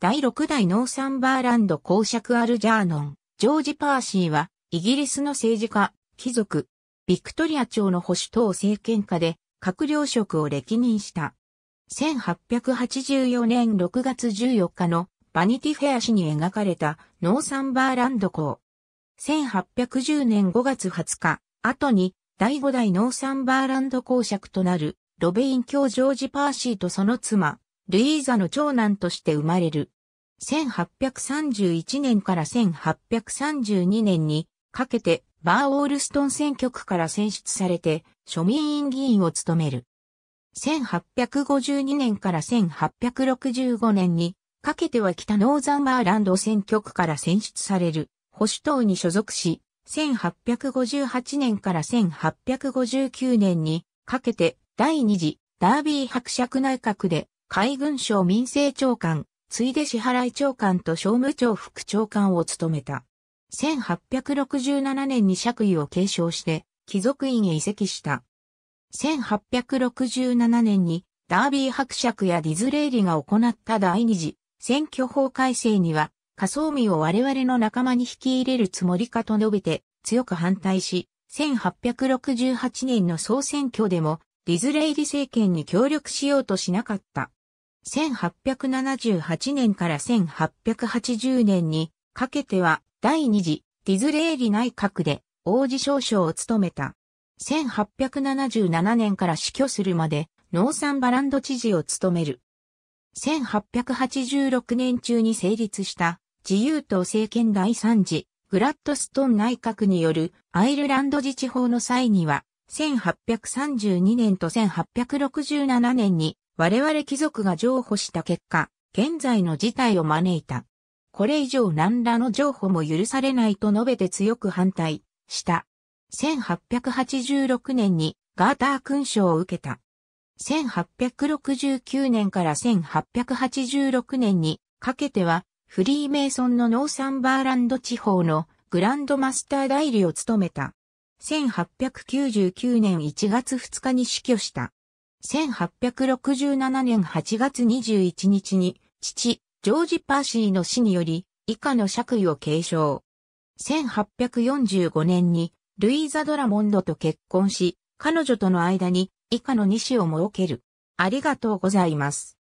第6代ノーサンバーランド公爵アルジャーノン、ジョージ・パーシーは、イギリスの政治家、貴族、ビクトリア朝の保守党政権下で、閣僚職を歴任した。1884年6月14日のバニティフェア誌に描かれたノーサンバーランド公。1810年5月20日、後に第5代ノーサンバーランド公爵となるロベイン卿ジョージ・パーシーとその妻、ルイーザの長男として生まれる。1831年から1832年にかけてバーオールストン選挙区から選出されて庶民院議員を務める。1852年から1865年にかけては北ノーザンバーランド選挙区から選出される保守党に所属し、1858年から1859年にかけて第二次ダービー伯爵内閣で海軍省民政長官ついで支払い長官と商務庁副長官を務めた。1867年に爵位を継承して、貴族院へ移籍した。1867年に、ダービー伯爵やディズレイリが行った第二次選挙法改正には、仮想民を我々の仲間に引き入れるつもりかと述べて強く反対し、1868年の総選挙でもディズレイリ政権に協力しようとしなかった。1878年から1880年にかけては第二次ディズレーリ内閣で王子少将を務めた。1877年から死去するまでノーサンバランド知事を務める。1886年中に成立した自由党政権第3次グラッドストン内閣によるアイルランド自治法の際には1832年と1867年に我々貴族が譲歩した結果、現在の事態を招いた。これ以上何らの譲歩も許されないと述べて強く反対した。1886年にガーター勲章を受けた。1869年から1886年にかけてはフリーメイソンのノーサンバーランド地方のグランドマスター代理を務めた。1899年1月2日に死去した。1867年8月21日に、父、ジョージ・パーシーの死により、以下の爵位を継承。1845年に、ルイーザ・ドラモンドと結婚し、彼女との間に以下の2子を設ける。ありがとうございます。